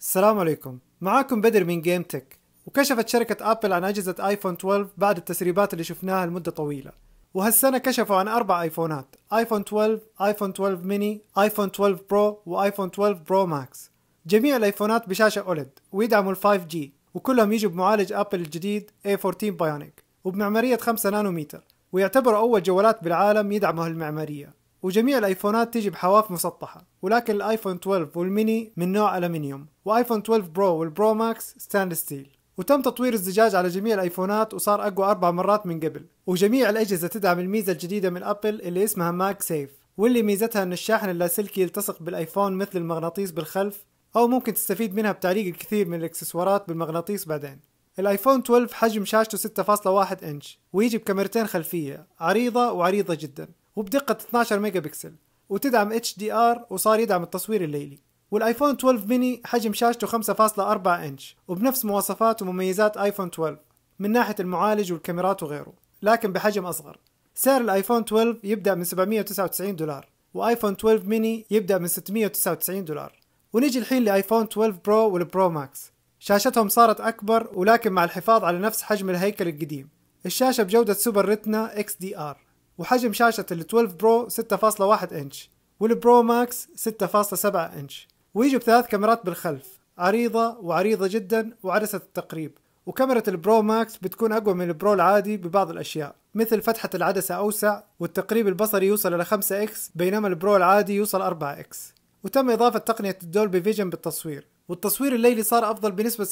السلام عليكم معاكم بدر من جيم تك وكشفت شركة أبل عن أجهزة آيفون 12 بعد التسريبات اللي شفناها لمدة طويلة وهالسنة كشفوا عن أربع آيفونات آيفون 12 آيفون 12 ميني آيفون 12 برو وآيفون 12 برو ماكس جميع الآيفونات بشاشة أولد ويدعموا الـ 5G وكلهم يجوا بمعالج أبل الجديد A14 بايونيك وبمعمارية 5 نانومتر ويعتبروا أول جوالات بالعالم يدعموا هالمعمارية وجميع الايفونات تيجي بحواف مسطحة ولكن الايفون 12 والميني من نوع ألمنيوم وايفون 12 برو والبرو ماكس ستاند ستيل وتم تطوير الزجاج على جميع الايفونات وصار اقوى اربع مرات من قبل وجميع الاجهزة تدعم الميزة الجديدة من ابل اللي اسمها ماك سيف واللي ميزتها ان الشاحن اللاسلكي يلتصق بالايفون مثل المغناطيس بالخلف او ممكن تستفيد منها بتعليق الكثير من الاكسسوارات بالمغناطيس بعدين الايفون 12 حجم شاشته 6.1 انش ويجي بكاميرتين خلفية عريضة وعريضة جدا وبدقة 12 ميجا بكسل وتدعم اتش دي ار وصار يدعم التصوير الليلي والايفون 12 ميني حجم شاشته 5.4 انش وبنفس مواصفات ومميزات ايفون 12 من ناحية المعالج والكاميرات وغيره لكن بحجم أصغر سعر الايفون 12 يبدأ من 799 دولار وايفون 12 ميني يبدأ من 699 دولار ونيجي الحين لايفون 12 برو والبرو ماكس شاشتهم صارت أكبر ولكن مع الحفاظ على نفس حجم الهيكل القديم الشاشة بجودة سوبر ريتنا XDR وحجم شاشة ال 12 برو 6.1 إنش والبرو ماكس 6.7 إنش ويجوا بثلاث كاميرات بالخلف عريضة وعريضة جدا وعدسة التقريب وكاميرا البرو ماكس بتكون أقوى من البرو العادي ببعض الأشياء مثل فتحة العدسة أوسع والتقريب البصري يوصل إلى اكس بينما البرو العادي يوصل 4 اكس وتم إضافة تقنية الدولبي فيجن بالتصوير والتصوير الليلي صار أفضل بنسبة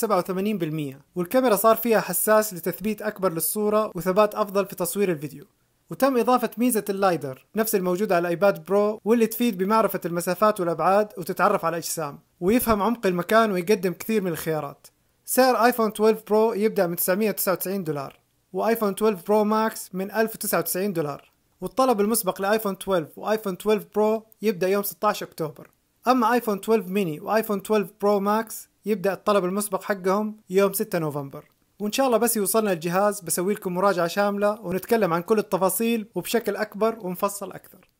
87% والكاميرا صار فيها حساس لتثبيت أكبر للصورة وثبات أفضل في تصوير الفيديو وتم إضافة ميزة اللايدر نفس الموجودة على الآيباد برو واللي تفيد بمعرفة المسافات والأبعاد وتتعرف على الأجسام ويفهم عمق المكان ويقدم كثير من الخيارات سعر آيفون 12 برو يبدأ من 999 دولار وآيفون 12 برو ماكس من 1099 دولار والطلب المسبق لآيفون 12 وآيفون 12 برو يبدأ يوم 16 أكتوبر أما آيفون 12 ميني وآيفون 12 برو ماكس يبدأ الطلب المسبق حقهم يوم 6 نوفمبر وان شاء الله بس يوصلنا الجهاز بسوي لكم مراجعه شامله ونتكلم عن كل التفاصيل وبشكل اكبر ومفصل اكثر